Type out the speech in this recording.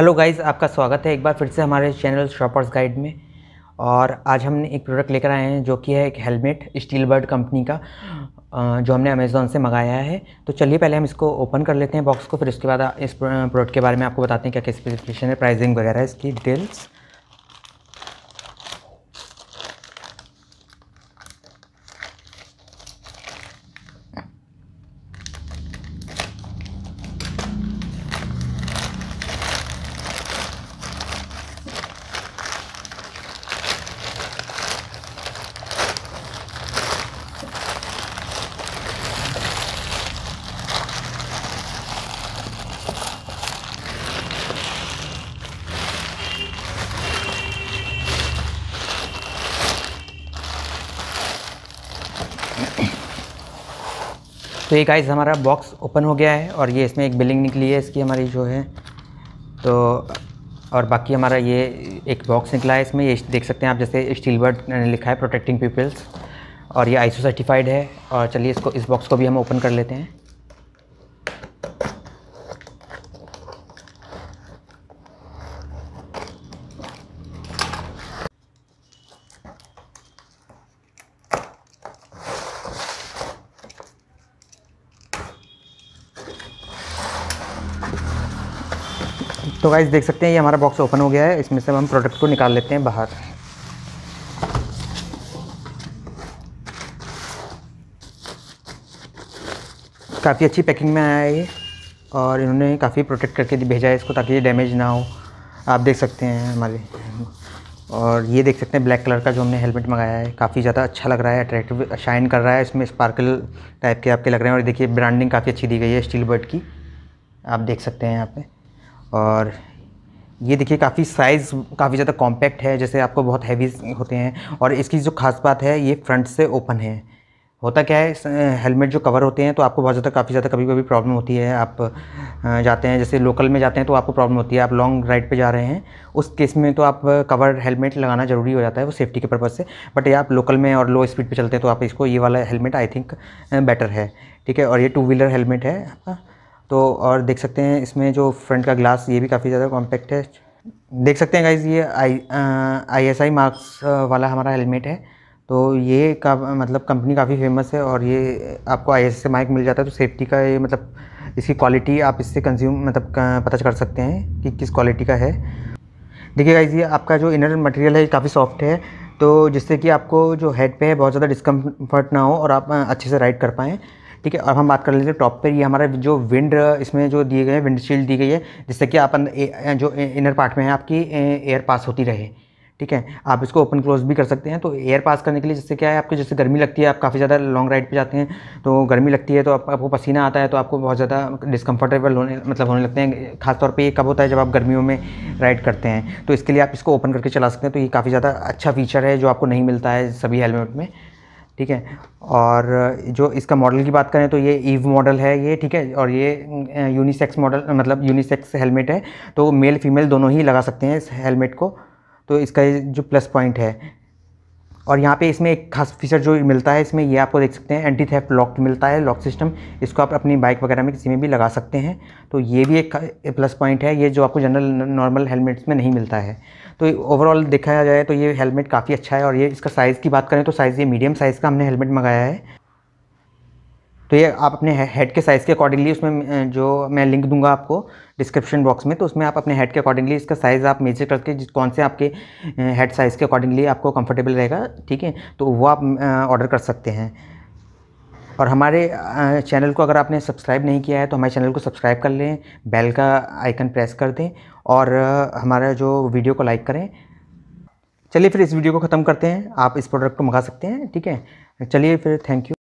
hello guys आपका स्वागत है एक बार फिर से हमारे चैनल शॉपर्स गाइड में और आज हमने एक प्रोडक्ट लेकर आए हैं जो कि है एक हेलमेट स्टील बर्ड कंपनी का जो हमने अमेज़ोन से मंगाया है तो चलिए पहले हम इसको ओपन कर लेते हैं बॉक्स को फिर उसके बाद इस प्रोडक्ट के बारे में आपको बताते हैं क्या क्या स्पेसिफिकेशन है प्राइसिंग वगैरह इसकी डिटेल्स तो ये गाइस हमारा बॉक्स ओपन हो गया है और ये इसमें एक बिलिंग निकली है इसकी हमारी जो है तो और बाकी हमारा ये एक बॉक्स निकला है इसमें ये देख सकते हैं आप जैसे स्टील वर्ड लिखा है प्रोटेक्टिंग पीपल्स और ये आईसो सर्टिफाइड है और चलिए इसको इस बॉक्स को भी हम ओपन कर लेते हैं तो गाइज देख सकते हैं ये हमारा बॉक्स ओपन हो गया है इसमें से हम प्रोडक्ट को निकाल लेते हैं बाहर काफ़ी अच्छी पैकिंग में आया है ये और इन्होंने काफ़ी प्रोटेक्ट करके भेजा है इसको ताकि ये डैमेज ना हो आप देख सकते हैं हमारे और ये देख सकते हैं ब्लैक कलर का जो हमने हेलमेट मंगाया है काफ़ी ज़्यादा अच्छा लग रहा है अट्रैक्टिव शाइन कर रहा है इसमें स्पार्कल टाइप के आपके लग रहे हैं और देखिए ब्रांडिंग काफ़ी अच्छी दी गई है स्टील बर्ड की आप देख सकते हैं यहाँ पे और ये देखिए काफ़ी साइज़ काफ़ी ज़्यादा कॉम्पैक्ट है जैसे आपको बहुत हैवी होते हैं और इसकी जो खास बात है ये फ्रंट से ओपन है होता क्या है हेलमेट जो कवर होते हैं तो आपको बहुत ज़्यादा काफ़ी ज़्यादा कभी कभी प्रॉब्लम होती है आप जाते हैं जैसे लोकल में जाते हैं तो आपको प्रॉब्लम होती है आप लॉन्ग राइड पे जा रहे हैं उस केस में तो आप कवर हेलमेट लगाना ज़रूरी हो जाता है वो सेफ्टी के पर्पज़ से बट ये आप लोकल में और लो स्पीड पर चलते हैं तो आप इसको ये वाला हेलमेट आई थिंक बेटर है ठीक है और ये टू व्हीलर हेलमेट है आपका तो और देख सकते हैं इसमें जो फ्रंट का ग्लास ये भी काफ़ी ज़्यादा कॉम्पैक्ट है देख सकते हैं गाइज ये आई आई एस आई मार्क्स वाला हमारा हेलमेट है तो ये का मतलब कंपनी काफ़ी फेमस है और ये आपको आई एस माइक मिल जाता है तो सेफ्टी का ये मतलब इसकी क्वालिटी आप इससे कंज्यूम मतलब पता कर सकते हैं कि किस क्वालिटी का है देखिए गाइज ये आपका जो इनर मटेरियल है काफ़ी सॉफ्ट है तो जिससे कि आपको जो हेड पे है बहुत ज़्यादा डिस्कम्फर्ट ना हो और आप अच्छे से राइड कर पाएँ ठीक है अब हम बात कर लेते हैं टॉप पर ये हमारा जो विंड इसमें जो दिए गए हैं विंडशील्ड दी गई है जिससे कि आप जो इनर पार्ट में है आपकी एयर पास होती रहे ठीक है आप इसको ओपन क्लोज भी कर सकते हैं तो एयर पास करने के लिए जैसे क्या है आपको जैसे गर्मी लगती है आप काफ़ी ज़्यादा लॉन्ग राइड पे जाते हैं तो गर्मी लगती है तो आप, आपको पसीना आता है तो आपको बहुत ज़्यादा डिस्कम्फर्टेबल होने मतलब होने लगते हैं खासतौर पर ये कब होता है जब आप गर्मियों में राइड करते हैं तो इसके लिए आप इसको ओपन करके चला सकते हैं तो ये काफ़ी ज़्यादा अच्छा फीचर है जो आपको नहीं मिलता है सभी हेलमेट में ठीक है और जो इसका मॉडल की बात करें तो ये ईव मॉडल है ये ठीक है और ये यूनिसेक्स मॉडल मतलब यूनिसेक्स हेलमेट है तो मेल फीमेल दोनों ही लगा सकते हैं इस हेलमेट को तो इसका जो प्लस पॉइंट है और यहाँ पे इसमें एक खास फीचर जो मिलता है इसमें ये आपको देख सकते हैं एंटी थेफ्ट लॉक मिलता है लॉक सिस्टम इसको आप अपनी बाइक वगैरह में किसी में भी लगा सकते हैं तो ये भी एक प्लस पॉइंट है ये जो आपको जनरल नॉर्मल हेलमेट्स में नहीं मिलता है तो ओवरऑल देखा जाए तो ये हेलमेट काफ़ी अच्छा है और ये इसका साइज़ की बात करें तो साइज़ ये मीडियम साइज़ का हमने हेलमेट मंगाया है तो ये आप अपने हेड के साइज़ के अकॉर्डिंगली उसमें जो मैं लिंक दूंगा आपको डिस्क्रिप्शन बॉक्स में तो उसमें आप अपने हेड के अकॉर्डिंगली इसका साइज़ आप मेजर करके जिस कौन से आपके हेड साइज़ के अकॉर्डिंगली आपको कंफर्टेबल रहेगा ठीक है तो वो आप ऑर्डर कर सकते हैं और हमारे चैनल को अगर आपने सब्सक्राइब नहीं किया है तो हमारे चैनल को सब्सक्राइब कर लें बेल का आइकन प्रेस कर दें और हमारा जो वीडियो को लाइक करें चलिए फिर इस वीडियो को ख़त्म करते हैं आप इस प्रोडक्ट को मंगा सकते हैं ठीक है चलिए फिर थैंक यू